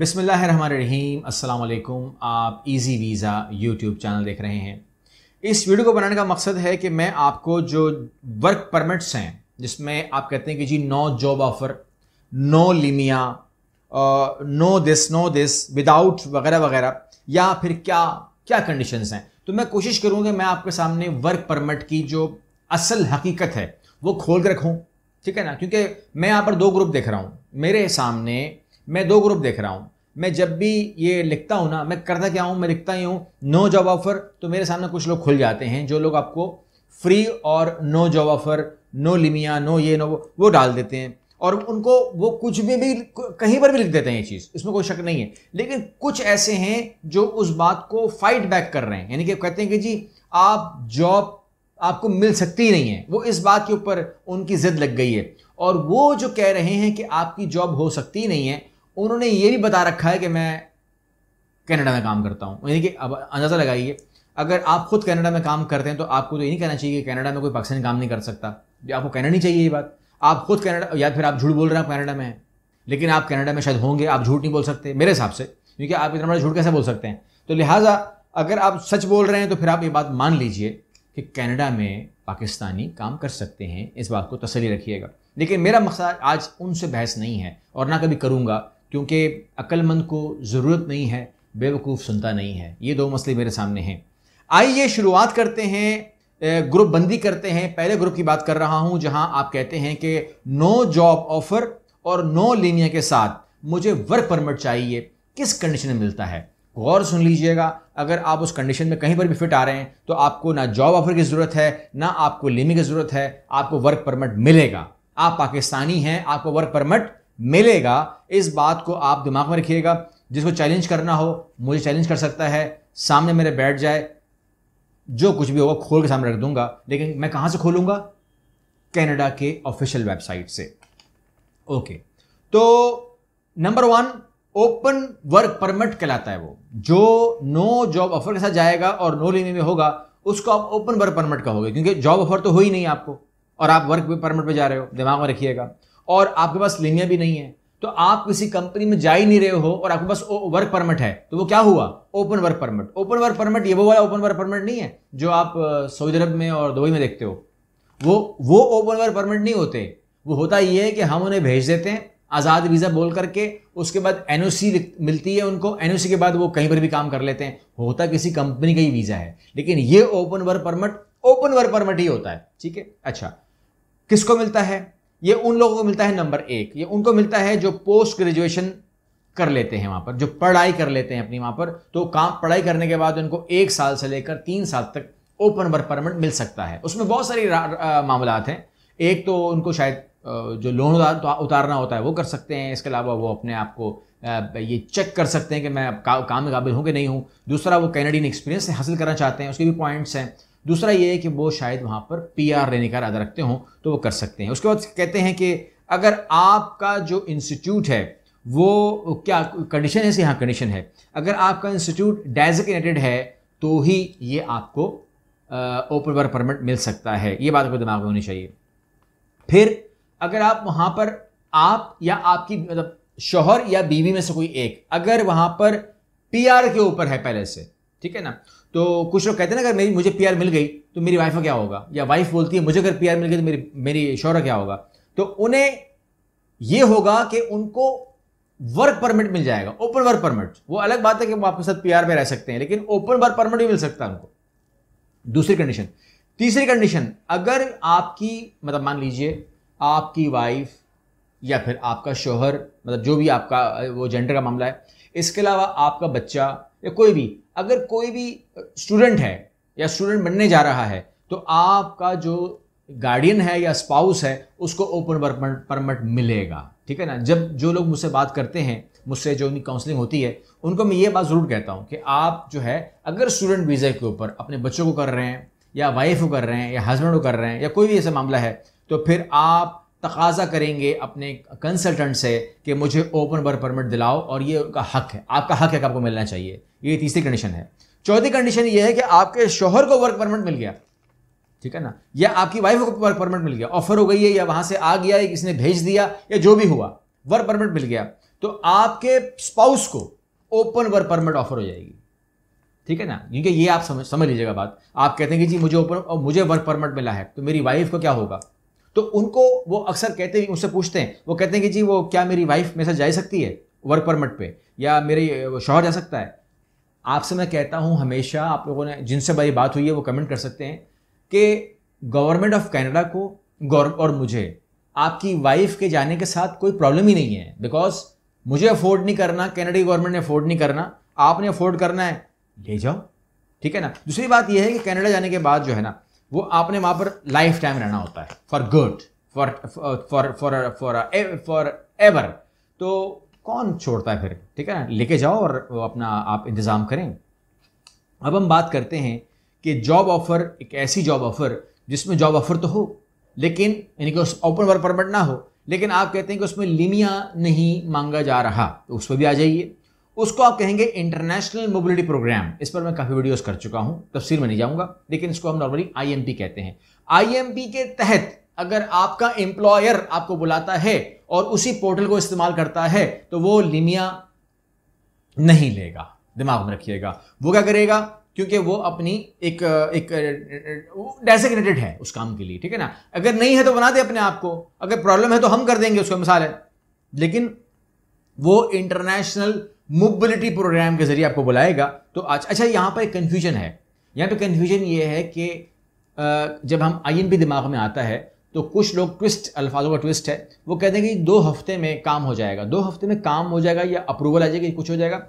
बिसमीम अल्लाम आप इजी वीज़ा यूट्यूब चैनल देख रहे हैं इस वीडियो को बनाने का मकसद है कि मैं आपको जो वर्क परमिट्स हैं जिसमें आप कहते हैं कि जी no job offer no LMIA no this no this without वगैरह वगैरह या फिर क्या क्या कंडीशंस हैं तो मैं कोशिश करूँगा मैं आपके सामने वर्क परमिट की जो असल हकीकत है वो खोल के रखूँ ठीक है ना क्योंकि मैं यहाँ पर दो ग्रुप देख रहा हूँ मेरे सामने मैं दो ग्रुप देख रहा हूँ मैं जब भी ये लिखता हूँ ना मैं करता क्या हूँ मैं लिखता ही हूँ नो जॉब ऑफर तो मेरे सामने कुछ लोग खुल जाते हैं जो लोग आपको फ्री और no job offer no LMIA no ये नो वो वो डाल देते हैं और उनको वो कुछ भी भी कहीं पर भी लिख देते हैं ये चीज़ इसमें कोई शक नहीं है लेकिन कुछ ऐसे हैं जो उस बात को फाइट बैक कर रहे हैं यानी कि कहते हैं कि जी आप जॉब आपको मिल सकती ही नहीं है वो इस बात के ऊपर उनकी जिद लग गई है और वो जो कह रहे हैं कि आपकी जॉब हो सकती ही नहीं है उन्होंने ये भी बता रखा है कि मैं कनाडा में काम करता हूँ यानी कि अब अंदाज़ा लगाइए अगर आप खुद कनाडा में काम करते हैं तो आपको तो ये नहीं कहना चाहिए कि कनाडा में कोई पाकिस्तानी काम नहीं कर सकता आपको कहना नहीं चाहिए ये बात आप खुद कनाडा या फिर आप झूठ बोल रहे हैं आप कनाडा में लेकिन आप कनाडा में शायद होंगे आप झूठ नहीं बोल सकते मेरे हिसाब से क्योंकि आप इतना बड़ा झूठ कैसे बोल सकते हैं तो लिहाजा अगर आप सच बोल रहे हैं तो फिर आप ये बात मान लीजिए कि कनाडा में पाकिस्तानी काम कर सकते हैं इस बात को तसली रखिएगा लेकिन मेरा मकसद आज उनसे बहस नहीं है और ना कभी करूँगा क्योंकि अक्लमंद को ज़रूरत नहीं है बेवकूफ़ सुनता नहीं है ये दो मसले मेरे सामने हैं आइए शुरुआत करते हैं ग्रुप बंदी करते हैं पहले ग्रुप की बात कर रहा हूं जहां आप कहते हैं कि नो जॉब ऑफर और नो लीनिया के साथ मुझे वर्क परमिट चाहिए किस कंडीशन में मिलता है गौर सुन लीजिएगा अगर आप उस कंडीशन में कहीं पर भी फिट आ रहे हैं तो आपको ना जॉब ऑफर की ज़रूरत है ना आपको लेने की ज़रूरत है आपको वर्क परमिट मिलेगा आप पाकिस्तानी हैं आपको वर्क परमिट मिलेगा इस बात को आप दिमाग में रखिएगा जिसको चैलेंज करना हो मुझे चैलेंज कर सकता है सामने मेरे बैठ जाए जो कुछ भी होगा खोल के सामने रख दूंगा लेकिन मैं कहां से खोलूंगा कैनेडा के ऑफिशियल वेबसाइट से ओके तो number one open work permit कहलाता है वो जो नो जॉब ऑफर के साथ जाएगा और नो लेने में होगा उसको आप ओपन वर्क परमिट कहोगे क्योंकि जॉब ऑफर तो हो ही नहीं आपको और आप वर्क परमिट पे जा रहे हो दिमाग में रखिएगा और आपके पास लेनिया भी नहीं है तो आप किसी कंपनी में जा ही नहीं रहे हो और आपके पास वर्क परमिट है तो वो क्या हुआ open work permit open work permit ये वो वाला ओपन वर्क परमिट नहीं है जो आप सऊदी अरब में और दुबई में देखते हो वो वो ओपन वर्क परमिट नहीं होते वो होता ये है कि हम उन्हें भेज देते हैं आज़ाद वीज़ा बोल करके उसके बाद एन मिलती है उनको एन के बाद वो कहीं पर भी काम कर लेते हैं होता किसी कंपनी का ही वीज़ा है लेकिन ये open work permit open work permit ही होता है ठीक है अच्छा किसको मिलता है ये उन लोगों को मिलता है नंबर एक ये उनको मिलता है जो पोस्ट ग्रेजुएशन कर लेते हैं वहां पर जो पढ़ाई कर लेते हैं अपनी वहां पर तो काम पढ़ाई करने के बाद उनको एक साल से लेकर तीन साल तक ओपन वर्क परमिट मिल सकता है उसमें बहुत सारी मामला हैं एक तो उनको शायद जो लोन तो उतारना होता है वो कर सकते हैं इसके अलावा वो अपने आप को ये चेक कर सकते हैं कि मैं काम काबिल हूँ कि नहीं हूँ दूसरा वो कैनेडियन एक्सपीरियंस हासिल करना चाहते हैं उसके भी पॉइंट्स हैं दूसरा ये है कि वो शायद वहाँ पर पी आर लेने का अदा रखते हों तो वो कर सकते हैं उसके बाद कहते हैं कि अगर आपका जो इंस्टीट्यूट है वो क्या कंडीशन है से हाँ, कंडीशन है अगर आपका इंस्टीट्यूट डेजिग्नेटेड है तो ही ये आपको ओपन वर्क परमिट मिल सकता है ये बात आपको दिमाग में होनी चाहिए फिर अगर आप वहाँ पर आप या आपकी मतलब शोहर या बीवी में से कोई एक अगर वहाँ पर पीआर के ऊपर है पहले से ठीक है ना तो कुछ लोग कहते हैं ना अगर मेरी मुझे पीआर मिल गई तो मेरी वाइफ का क्या होगा या वाइफ बोलती है मुझे अगर पीआर मिल गई तो मेरी मेरी शौर क्या होगा तो उन्हें ये होगा कि उनको वर्क परमिट मिल जाएगा ओपन वर्क परमिट वो अलग बात है कि वो आपके साथ पीआर में रह सकते हैं लेकिन ओपन वर्क परमिट भी मिल सकता है उनको दूसरी कंडीशन तीसरी कंडीशन अगर आपकी मतलब मान लीजिए आपकी वाइफ या फिर आपका शोहर मतलब जो भी आपका वो जेंडर का मामला है इसके अलावा आपका बच्चा या कोई भी अगर कोई भी स्टूडेंट है या स्टूडेंट बनने जा रहा है तो आपका जो गार्डियन है या स्पाउस है उसको ओपन वर्क परमिट मिलेगा ठीक है ना जब जो लोग मुझसे बात करते हैं मुझसे जो उनकी काउंसलिंग होती है उनको मैं ये बात ज़रूर कहता हूँ कि आप जो है अगर स्टूडेंट वीज़ा के ऊपर अपने बच्चों को कर रहे हैं या वाइफ को कर रहे हैं या हस्बैंड को कर रहे हैं या कोई भी ऐसा मामला है तो फिर आप तकाजा करेंगे अपने कंसल्टेंट से कि मुझे ओपन वर्क परमिट दिलाओ और ये उनका हक है आपका हक है कि आपको मिलना चाहिए ये तीसरी कंडीशन है चौथी कंडीशन ये है कि आपके शोहर को वर्क परमिट मिल गया ठीक है ना या आपकी वाइफ को वर्क परमिट मिल गया ऑफर हो गई है या वहां से आ गया है किसने भेज दिया या जो भी हुआ वर्क परमिट मिल गया तो आपके स्पाउस को ओपन वर्क परमिट ऑफर हो जाएगी ठीक है ना क्योंकि ये आप समझ समझ लीजिएगा बात आप कहते हैं कि जी मुझे ओपन मुझे वर्क परमिट मिला है तो मेरी वाइफ को क्या होगा तो उनको वो अक्सर कहते हैं उनसे पूछते हैं वो कहते हैं कि जी वो क्या मेरी वाइफ मेरे साथ जा सकती है वर्क परमिट पे या मेरे शोहर जा सकता है आपसे मैं कहता हूँ हमेशा आप लोगों ने जिनसे मेरी बात हुई है वो कमेंट कर सकते हैं कि गवर्नमेंट ऑफ कनाडा को और मुझे आपकी वाइफ के जाने के साथ कोई प्रॉब्लम ही नहीं है बिकॉज मुझे अफोर्ड नहीं करना कैनेडी गवर्नमेंट ने अफोर्ड नहीं करना आपने अफोर्ड करना है ले जाओ ठीक है ना दूसरी बात यह है कि कैनेडा जाने के बाद जो है ना वो आपने वहां पर लाइफ टाइम रहना होता है for good for for for for forever तो कौन छोड़ता है फिर ठीक है ना लेके जाओ और अपना आप इंतज़ाम करें अब हम बात करते हैं कि जॉब ऑफ़र एक ऐसी जॉब ऑफ़र जिसमें जॉब ऑफ़र तो हो लेकिन यानी कि उस ओपन वर्क परमिट ना हो लेकिन आप कहते हैं कि उसमें लिमिया नहीं मांगा जा रहा तो उस पर भी आ जाइए उसको आप कहेंगे इंटरनेशनल मोबिलिटी प्रोग्राम इस पर मैं काफ़ी वीडियोस कर चुका हूं तफसीर में नहीं जाऊंगा लेकिन इसको हम नॉर्मली आईएमपी कहते हैं आईएमपी के तहत अगर आपका एम्प्लॉयर आपको बुलाता है और उसी पोर्टल को इस्तेमाल करता है तो वो लिमिया नहीं लेगा दिमाग में रखिएगा वो क्या करेगा क्योंकि वो अपनी एक एक डेजिग्नेटेड है उस काम के लिए ठीक है ना अगर नहीं है तो बना दे अपने आप को अगर प्रॉब्लम है तो हम कर देंगे उसको मिसाल है लेकिन वो इंटरनेशनल मोबिलिटी प्रोग्राम के जरिए आपको बुलाएगा तो आज अच्छा यहाँ पर एक कन्फ्यूजन है यहाँ पर कन्फ्यूजन ये है कि जब हम आई दिमाग में आता है तो कुछ लोग ट्विस्ट अल्फाजों का ट्विस्ट है वो कहते हैं कि दो हफ्ते में काम हो जाएगा दो हफ्ते में काम हो जाएगा या अप्रूवल आ जाएगा कुछ हो जाएगा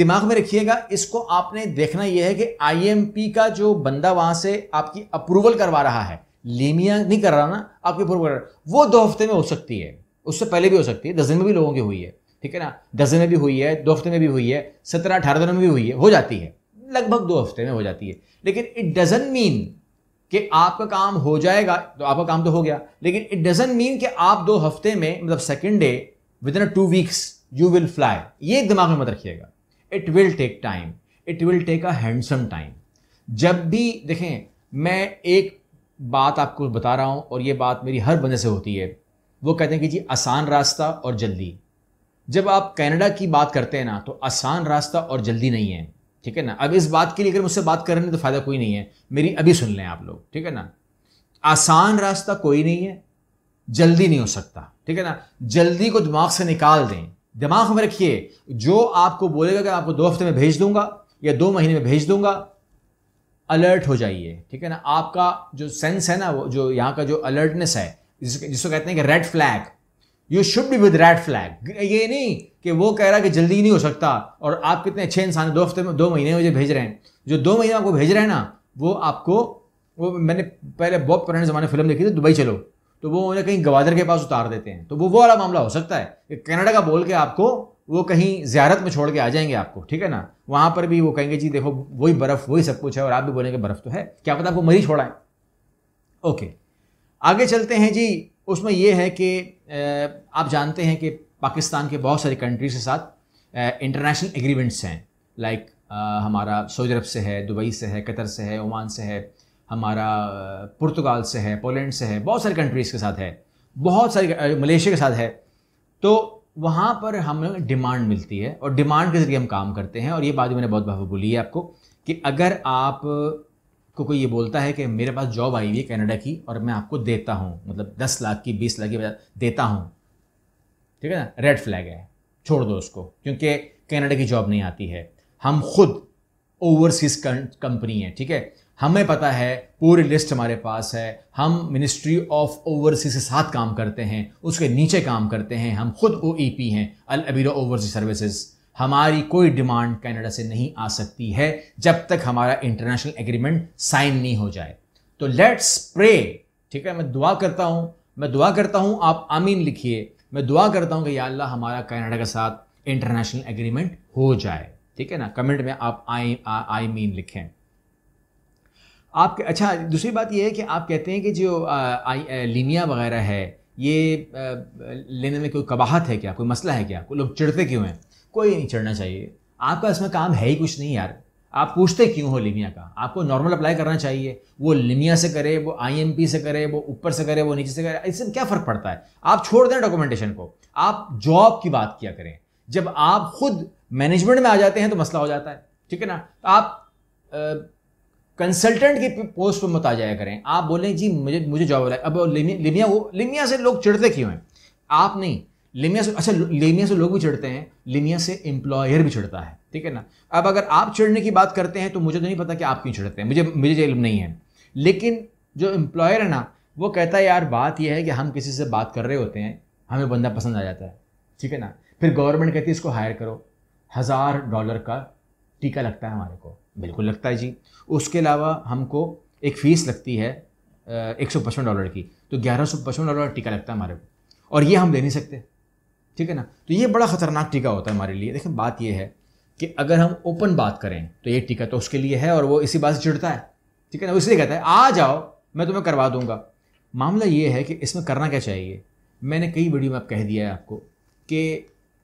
दिमाग में रखिएगा इसको आपने देखना यह है कि आईएमपी का जो बंदा वहां से आपकी अप्रूवल करवा रहा है लेमिया नहीं कर रहा ना आपकी अप्रूवल कर रहा वो दो हफ्ते में हो सकती है उससे पहले भी हो सकती है दस दिन में भी लोगों की हुई है ठीक है ना दस दिन में भी हुई है दो हफ्ते में भी हुई है सत्रह अठारह दिनों में भी हुई है हो जाती है लगभग दो हफ्ते में हो जाती है लेकिन इट डजेंट मीन कि आपका काम हो जाएगा तो आपका काम तो हो गया लेकिन इट डजेंट मीन कि आप दो हफ्ते में मतलब second day within two weeks you will fly ये दिमाग में मत रखिएगा it will take time it will take a handsome time जब भी देखें मैं एक बात आपको बता रहा हूँ और ये बात मेरी हर बंदे से होती है वो कहते हैं कि जी आसान रास्ता और जल्दी जब आप कनाडा की बात करते हैं ना तो आसान रास्ता और जल्दी नहीं है ठीक है ना अब इस बात के लिए अगर मुझसे बात कर रहे हैं तो फ़ायदा कोई नहीं है मेरी अभी सुन लें आप लोग ठीक है ना आसान रास्ता कोई नहीं है जल्दी नहीं हो सकता ठीक है ना जल्दी को दिमाग से निकाल दें दिमाग में रखिए जो आपको बोलेगा कि आपको दो हफ्ते में भेज दूंगा या दो महीने में भेज दूंगा अलर्ट हो जाइए ठीक है ना आपका जो सेंस है ना वो जो यहाँ का जो अलर्टनेस है जिसको कहते हैं कि red flag you should be with red flag ये नहीं कि वो कह रहा है कि जल्दी नहीं हो सकता और आप कितने अच्छे इंसान दो हफ्ते में दो महीने मुझे भेज रहे हैं जो दो महीने आपको भेज रहे हैं ना वो आपको वो मैंने पहले बहुत पुराने ज़माने फिल्म देखी थी दुबई चलो तो वो उन्हें कहीं गवादर के पास उतार देते हैं तो वो वो वाला मामला हो सकता है कि कनाडा का बोल के आपको वो कहीं ज्यारत में छोड़ के आ जाएंगे आपको ठीक है ना वहाँ पर भी वो कहेंगे जी देखो वही बर्फ़ वही सब कुछ है और आप भी बोलेंगे बर्फ़ तो है क्या पता आपको मरी छोड़ा है ओके आगे चलते हैं जी उसमें यह है कि आप जानते हैं कि पाकिस्तान के बहुत सारी कंट्रीज़ के साथ इंटरनेशनल एग्रीमेंट्स हैं लाइक हमारा सऊदी अरब से है दुबई से है कतर से है ओमान से है हमारा पुर्तगाल से है पोलैंड से है बहुत सारी कंट्रीज़ के साथ है बहुत सारी मलेशिया के साथ है तो वहाँ पर हमें डिमांड मिलती है और डिमांड के ज़रिए हम काम करते हैं और ये बात मैंने बहुत बहुत बोली है आपको कि अगर आप को कोई ये बोलता है कि मेरे पास जॉब आई हुई है कनाडा की और मैं आपको देता हूँ मतलब दस लाख की बीस लाख की देता हूँ ठीक है ना रेड फ्लैग है छोड़ दो उसको क्योंकि कनाडा की जॉब नहीं आती है हम खुद ओवरसीज कंपनी है ठीक है हमें पता है पूरी लिस्ट हमारे पास है हम मिनिस्ट्री ऑफ ओवरसीज के साथ काम करते हैं उसके नीचे काम करते हैं हम खुद ओ e हैं अल अबीरा ओवरसीज सर्विसेज़ हमारी कोई डिमांड कनाडा से नहीं आ सकती है जब तक हमारा इंटरनेशनल एग्रीमेंट साइन नहीं हो जाए तो लेट्स प्रे ठीक है मैं दुआ करता हूँ मैं दुआ करता हूँ आप आमीन लिखिए मैं दुआ करता हूँ कि या अल्लाह हमारा कनाडा के साथ इंटरनेशनल एग्रीमेंट हो जाए ठीक है ना कमेंट में आप आई आई मीन लिखें आप अच्छा दूसरी बात यह है कि आप कहते हैं कि जो लीनिया वगैरह है ये आ, लेने में कोई कबाहत है क्या कोई मसला है क्या कोई लोग चिड़ते क्यों हैं कोई नहीं चढ़ना चाहिए आपका इसमें काम है ही कुछ नहीं यार आप पूछते क्यों हो लिमिया का आपको नॉर्मल अप्लाई करना चाहिए वो लिमिया से करे वो आईएमपी से करे वो ऊपर से करे वो नीचे से करे इससे क्या फ़र्क पड़ता है आप छोड़ दें डॉक्यूमेंटेशन को आप जॉब की बात किया करें जब आप खुद मैनेजमेंट में आ जाते हैं तो मसला हो जाता है ठीक है ना तो आप कंसल्टेंट की पोस्ट पर मत आ जाया करें आप बोलें जी मुझे मुझे जॉब अब लिमिया वो लिमिया से लोग चिड़ते क्यों हैं आप नहीं लिमिया से अच्छा लिमिया से लोग भी चढ़ते हैं लिमिया से एम्प्लॉयर भी चढ़ता है ठीक है ना अब अगर आप चढ़ने की बात करते हैं तो मुझे तो नहीं पता कि आप क्यों चढ़ते हैं मुझे मुझे इलम नहीं है लेकिन जो एम्प्लॉयर है ना वो कहता है यार बात यह है कि हम किसी से बात कर रहे होते हैं हमें बंदा पसंद आ जाता है ठीक है ना फिर गवर्नमेंट कहती है इसको हायर करो हज़ार डॉलर का टीका लगता है हमारे को बिल्कुल लगता है जी उसके अलावा हमको एक फ़ीस लगती है एक सौ पचपन डॉलर की तो ग्यारह सौ पचपन डॉलर टीका लगता है हमारे को और ये हम ले नहीं सकते ठीक है ना तो ये बड़ा ख़तरनाक टीका होता है हमारे लिए देखें बात यह है कि अगर हम ओपन बात करें तो ये टीका तो उसके लिए है और वो इसी बात से जुड़ता है ठीक है ना इसलिए कहता है आ जाओ मैं तुम्हें करवा दूंगा मामला ये है कि इसमें करना क्या चाहिए मैंने कई वीडियो में आप कह दिया है आपको कि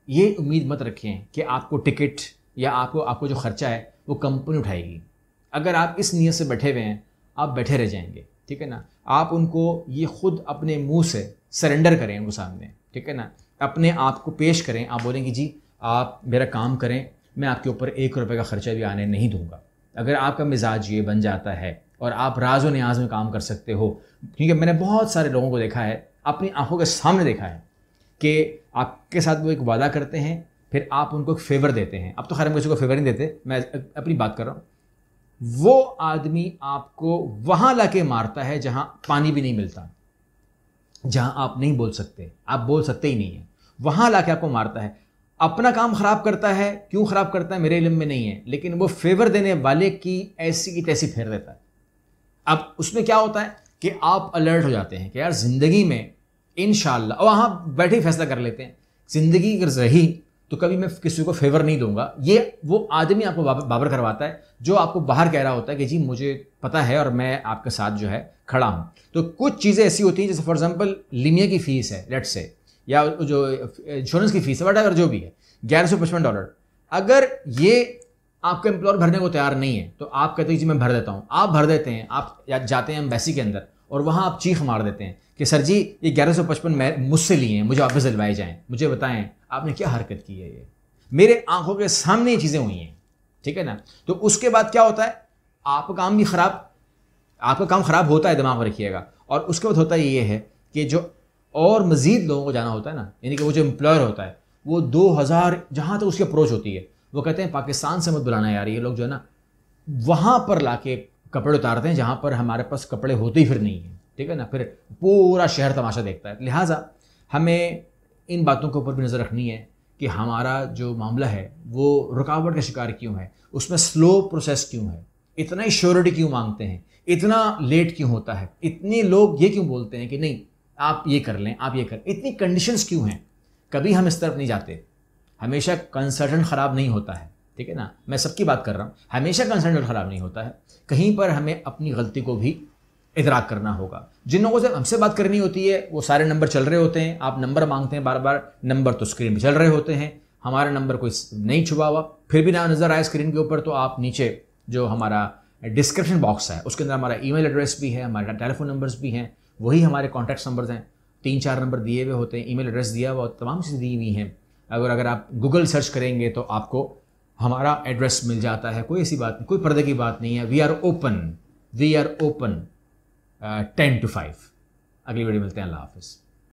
ये उम्मीद मत रखें कि आपको टिकट या आपको आपको जो खर्चा है वो कंपनी उठाएगी अगर आप इस नीयत से बैठे हुए हैं आप बैठे रह जाएंगे ठीक है ना आप उनको ये खुद अपने मुंह से सरेंडर करें उनको सामने ठीक है ना अपने आप को पेश करें आप बोलेंगे जी आप मेरा काम करें मैं आपके ऊपर एक रुपये का ख़र्चा भी आने नहीं दूंगा अगर आपका मिजाज ये बन जाता है और आप राज न्याज में काम कर सकते हो क्योंकि मैंने बहुत सारे लोगों को देखा है अपनी आंखों के सामने देखा है कि आपके साथ वो एक वादा करते हैं फिर आप उनको एक फेवर देते हैं अब तो खैर हम किसी को फेवर नहीं देते मैं अपनी बात कर रहा हूँ वो आदमी आपको वहाँ ला के मारता है जहाँ पानी भी नहीं मिलता जहाँ आप नहीं बोल सकते आप बोल सकते ही नहीं हैं वहां ला के आपको मारता है अपना काम ख़राब करता है क्यों ख़राब करता है मेरे इलम में नहीं है लेकिन वो फेवर देने वाले की ऐसी की तैसी फेर देता है अब उसमें क्या होता है कि आप अलर्ट हो जाते हैं कि यार ज़िंदगी में इन वहाँ बैठे ही फैसला कर लेते हैं ज़िंदगी अगर रही तो कभी मैं किसी को फेवर नहीं दूंगा ये वो आदमी आपको बाबर करवाता है जो आपको बाहर कह रहा होता है कि जी मुझे पता है और मैं आपके साथ जो है खड़ा हूँ तो कुछ चीज़ें ऐसी होती हैं जैसे फॉर एग्जाम्पल लिमिया की फ़ीस है लेट से या जो इंश्योरेंस की फीस है जो भी है ग्यारह सौ पचपन डॉलर अगर ये आपका एम्प्लॉयर भरने को तैयार नहीं है तो आप कहते हैं जी मैं भर देता हूँ आप भर देते हैं आप जाते हैं एम्बेसी के अंदर और वहाँ आप चीख मार देते हैं कि सर जी ये ग्यारह सौ पचपन मुझसे लिए हैं मुझे वापस दिलवाए जाएं मुझे बताएं आपने क्या हरकत की है ये मेरे आंखों के सामने ये चीज़ें हुई हैं ठीक है ना तो उसके बाद क्या होता है आपका काम भी ख़राब आपका काम ख़राब होता है दिमाग में रखिएगा और उसके बाद होता ये है कि जो और मज़ीद लोगों को जाना होता है ना यानी कि वो जो एम्प्लॉयर होता है वो दो हज़ार जहाँ तक उसकी अप्रोच होती है वो कहते हैं पाकिस्तान से मत बुलाना यार ये लोग जो है ना वहाँ पर ला के कपड़े उतारते हैं जहाँ पर हमारे पास कपड़े होते ही फिर नहीं हैं ठीक है ना फिर पूरा शहर तमाशा देखता है लिहाजा हमें इन बातों के ऊपर भी नज़र रखनी है कि हमारा जो मामला है वो रुकावट का शिकार क्यों है उसमें स्लो प्रोसेस क्यों है इतना ही श्योरिटी क्यों मांगते हैं इतना लेट क्यों होता है इतने लोग ये क्यों बोलते हैं कि नहीं आप ये कर लें आप ये कर इतनी कंडीशंस क्यों हैं कभी हम इस तरफ नहीं जाते हमेशा कंसर्टन ख़राब नहीं होता है ठीक है ना मैं सबकी बात कर रहा हूँ हमेशा कंसर्टन ख़राब नहीं होता है कहीं पर हमें अपनी गलती को भी इतराक करना होगा जिन लोगों से हमसे बात करनी होती है वो सारे नंबर चल रहे होते हैं आप नंबर मांगते हैं बार बार नंबर तो स्क्रीन पर चल रहे होते हैं हमारा नंबर कोई नहीं छुपा हुआ फिर भी ना नज़र आए स्क्रीन के ऊपर तो आप नीचे जो हमारा डिस्क्रिप्शन बॉक्स है उसके अंदर हमारा ईमेल एड्रेस भी है हमारे टेलीफोन नंबर्स भी हैं वही हमारे कॉन्टैक्ट नंबर्स हैं तीन चार नंबर दिए हुए होते हैं ईमेल एड्रेस दिया हुआ तमाम चीज़ें दी हुई हैं अगर अगर आप गूगल सर्च करेंगे तो आपको हमारा एड्रेस मिल जाता है कोई ऐसी बात नहीं कोई पर्दे की बात नहीं है we are open we are open ten two five अगली वीडियो मिलते हैं अल्लाह हाफिज़